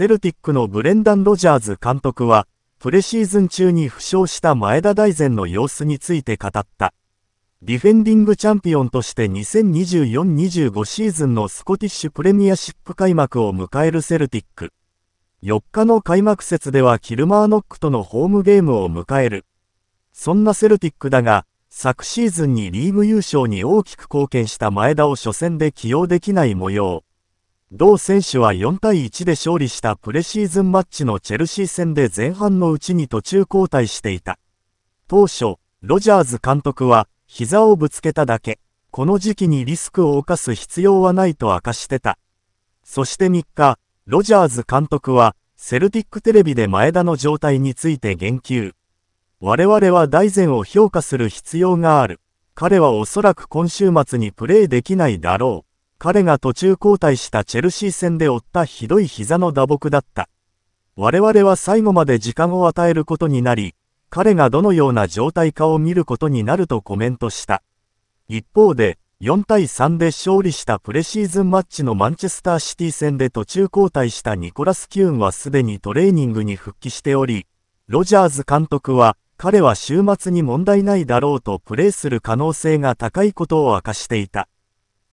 セルティックのブレンダン・ロジャーズ監督は、プレシーズン中に負傷した前田大然の様子について語った。ディフェンディングチャンピオンとして2024-25シーズンのスコティッシュプレミアシップ開幕を迎えるセルティック。4日の開幕節ではキルマーノックとのホームゲームを迎える。そんなセルティックだが、昨シーズンにリーグ優勝に大きく貢献した前田を初戦で起用できない模様。同選手は4対1で勝利したプレシーズンマッチのチェルシー戦で前半のうちに途中交代していた。当初、ロジャーズ監督は、膝をぶつけただけ、この時期にリスクを冒す必要はないと明かしてた。そして3日、ロジャーズ監督は、セルティックテレビで前田の状態について言及。我々は大善を評価する必要がある。彼はおそらく今週末にプレーできないだろう。彼が途中交代したチェルシー戦で負ったひどい膝の打撲だった。我々は最後まで時間を与えることになり、彼がどのような状態かを見ることになるとコメントした。一方で、4対3で勝利したプレシーズンマッチのマンチェスターシティ戦で途中交代したニコラス・キューンはすでにトレーニングに復帰しており、ロジャーズ監督は、彼は週末に問題ないだろうとプレーする可能性が高いことを明かしていた。